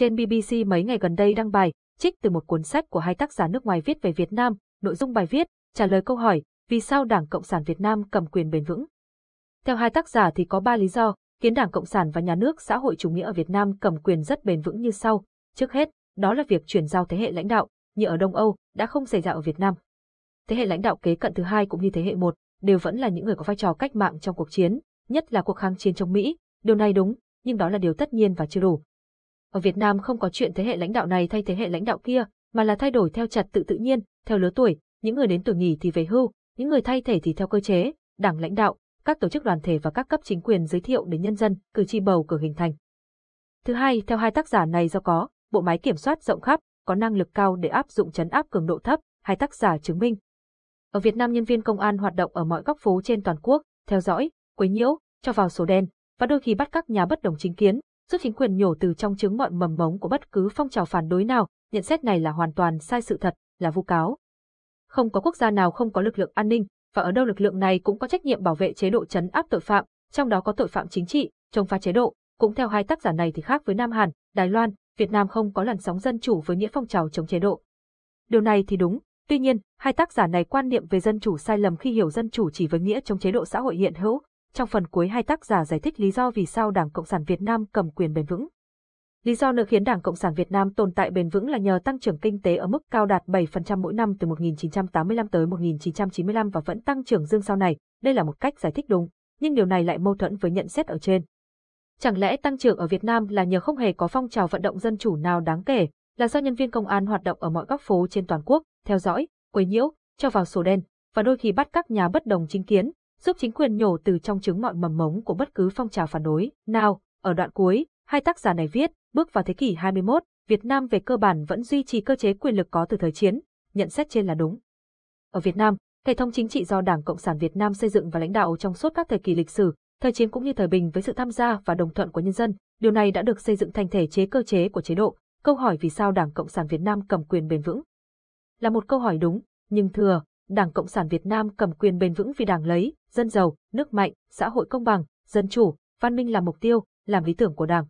Trên BBC mấy ngày gần đây đăng bài, trích từ một cuốn sách của hai tác giả nước ngoài viết về Việt Nam, nội dung bài viết trả lời câu hỏi vì sao Đảng Cộng sản Việt Nam cầm quyền bền vững. Theo hai tác giả thì có ba lý do khiến Đảng Cộng sản và nhà nước xã hội chủ nghĩa ở Việt Nam cầm quyền rất bền vững như sau. Trước hết, đó là việc chuyển giao thế hệ lãnh đạo, như ở Đông Âu, đã không xảy ra ở Việt Nam. Thế hệ lãnh đạo kế cận thứ hai cũng như thế hệ một đều vẫn là những người có vai trò cách mạng trong cuộc chiến, nhất là cuộc kháng chiến chống Mỹ. Điều này đúng, nhưng đó là điều tất nhiên và chưa đủ. Ở Việt Nam không có chuyện thế hệ lãnh đạo này thay thế hệ lãnh đạo kia, mà là thay đổi theo chặt tự tự nhiên, theo lứa tuổi, những người đến tuổi nghỉ thì về hưu, những người thay thể thì theo cơ chế, đảng lãnh đạo, các tổ chức đoàn thể và các cấp chính quyền giới thiệu đến nhân dân, cử tri bầu cử hình thành. Thứ hai, theo hai tác giả này do có, bộ máy kiểm soát rộng khắp, có năng lực cao để áp dụng chấn áp cường độ thấp, hai tác giả chứng minh. Ở Việt Nam nhân viên công an hoạt động ở mọi góc phố trên toàn quốc, theo dõi, quấy nhiễu, cho vào sổ đen và đôi khi bắt các nhà bất đồng chính kiến, giúp chính quyền nhổ từ trong trứng mọi mầm mống của bất cứ phong trào phản đối nào, nhận xét này là hoàn toàn sai sự thật, là vu cáo. Không có quốc gia nào không có lực lượng an ninh, và ở đâu lực lượng này cũng có trách nhiệm bảo vệ chế độ trấn áp tội phạm, trong đó có tội phạm chính trị, chống phá chế độ. Cũng theo hai tác giả này thì khác với Nam Hàn, Đài Loan, Việt Nam không có làn sóng dân chủ với nghĩa phong trào chống chế độ. Điều này thì đúng, tuy nhiên, hai tác giả này quan niệm về dân chủ sai lầm khi hiểu dân chủ chỉ với nghĩa chống chế độ xã hội hiện hữu, trong phần cuối hai tác giả giải thích lý do vì sao Đảng Cộng sản Việt Nam cầm quyền bền vững. Lý do nữa khiến Đảng Cộng sản Việt Nam tồn tại bền vững là nhờ tăng trưởng kinh tế ở mức cao đạt 7% mỗi năm từ 1985 tới 1995 và vẫn tăng trưởng dương sau này. Đây là một cách giải thích đúng, nhưng điều này lại mâu thuẫn với nhận xét ở trên. Chẳng lẽ tăng trưởng ở Việt Nam là nhờ không hề có phong trào vận động dân chủ nào đáng kể, là do nhân viên công an hoạt động ở mọi góc phố trên toàn quốc, theo dõi, quấy nhiễu, cho vào sổ đen và đôi khi bắt các nhà bất đồng chính kiến, giúp chính quyền nhổ từ trong trứng mọi mầm mống của bất cứ phong trào phản đối. Nào, ở đoạn cuối, hai tác giả này viết, bước vào thế kỷ 21, Việt Nam về cơ bản vẫn duy trì cơ chế quyền lực có từ thời chiến, nhận xét trên là đúng. Ở Việt Nam, hệ thống chính trị do Đảng Cộng sản Việt Nam xây dựng và lãnh đạo trong suốt các thời kỳ lịch sử, thời chiến cũng như thời bình với sự tham gia và đồng thuận của nhân dân, điều này đã được xây dựng thành thể chế cơ chế của chế độ. Câu hỏi vì sao Đảng Cộng sản Việt Nam cầm quyền bền vững? Là một câu hỏi đúng, nhưng thừa, Đảng Cộng sản Việt Nam cầm quyền bền vững vì Đảng lấy, dân giàu, nước mạnh, xã hội công bằng, dân chủ, văn minh là mục tiêu, làm lý tưởng của Đảng.